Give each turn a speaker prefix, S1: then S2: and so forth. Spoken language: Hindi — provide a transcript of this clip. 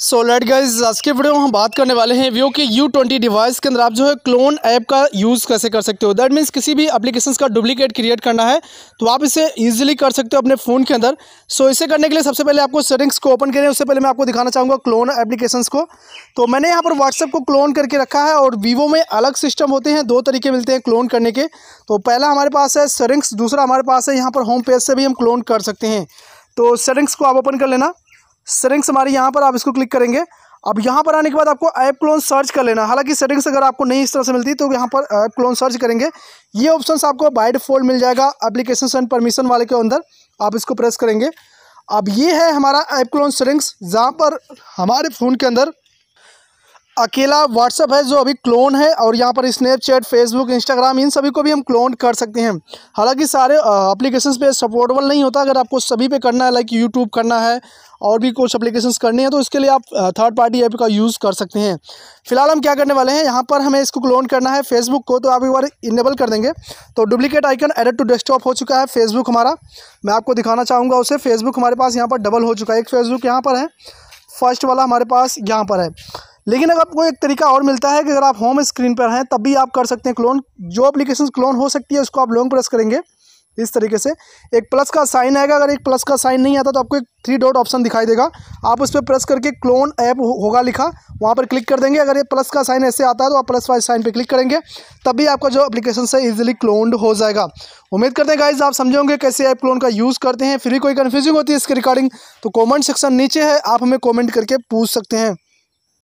S1: सो लेट गाइज आज के वीडियो में हम बात करने वाले हैं वीवो के यू ट्वेंटी डिवाइस के अंदर आप जो है क्लोन ऐप का यूज़ कैसे कर सकते हो दैट मीन्स किसी भी एप्लीकेशन का डुप्लीकेट क्रिएट करना है तो आप इसे ईजिली कर सकते हो अपने फ़ोन के अंदर सो so, इसे करने के लिए सबसे पहले आपको सेटिंग्स को ओपन करें उससे पहले मैं आपको दिखाना चाहूँगा क्लोन एप्लीकेशन को तो मैंने यहाँ पर व्हाट्सएप को क्लोन करके रखा है और वीवो में अलग सिस्टम होते हैं दो तरीके मिलते हैं क्लोन करने के तो पहला हमारे पास है सेटिंग्स दूसरा हमारे पास है यहाँ पर होम पेज से भी हम क्लोन कर सकते हैं तो सेटिंग्स को आप ओपन कर लेना सेटिंग्स हमारी यहाँ पर आप इसको क्लिक करेंगे अब यहाँ पर आने के बाद आपको ऐप क्लोन सर्च कर लेना हालांकि सेटिंग्स अगर आपको नहीं इस तरह से मिलती तो यहाँ पर ऐप क्लोन सर्च करेंगे ये ऑप्शन आपको बाइड फोल्ड मिल जाएगा एप्लीकेशन एंड परमिशन वाले के अंदर आप इसको प्रेस करेंगे अब ये है हमारा ऐप क्लोन सेटिंग्स जहाँ पर हमारे फ़ोन के अंदर अकेला व्हाट्सअप है जो अभी क्लोन है और यहाँ पर स्नैपचैट फेसबुक इंस्टाग्राम इन सभी को भी हम क्लोन कर सकते हैं हालांकि सारे अप्लीकेशन पे सपोर्टेबल नहीं होता अगर आपको सभी पे करना है लाइक यूट्यूब करना है और भी कुछ अप्लीकेशन करनी है तो इसके लिए आप थर्ड पार्टी ऐप का यूज़ कर सकते हैं फिलहाल हम क्या करने वाले हैं यहाँ पर हमें इसको क्लोन करना है फेसबुक को तो आप एक बार इनेबल कर देंगे तो duplicate icon added to desktop हो चुका है फेसबुक हमारा मैं आपको दिखाना चाहूँगा उसे फेसबुक हमारे पास यहाँ पर डबल हो चुका है एक फेसबुक यहाँ पर है फर्स्ट वाला हमारे पास यहाँ पर है लेकिन अगर आपको एक तरीका और मिलता है कि अगर आप होम स्क्रीन पर हैं तब भी आप कर सकते हैं क्लोन जो अप्लीकेशन क्लोन हो सकती है उसको आप लॉन्ग प्रेस करेंगे इस तरीके से एक प्लस का साइन आएगा अगर एक प्लस का साइन नहीं आता तो आपको एक थ्री डॉट ऑप्शन दिखाई देगा आप उस पर प्रेस करके क्लोन ऐप होगा लिखा वहाँ पर क्लिक कर देंगे अगर ये प्लस का साइन ऐसे आता है तो आप प्लस वाइज साइन पे क्लिक करेंगे तभी आपका जो एप्लीकेशन है इजीली क्लोन्ड हो जाएगा उम्मीद करते हैं गाइज आप समझोगे कैसे ऐप क्लोन का यूज़ करते हैं फिर भी कोई कन्फ्यूजिंग होती है इसके रिकॉर्डिंग तो कॉमेंट सेक्शन नीचे है आप हमें कॉमेंट करके पूछ सकते हैं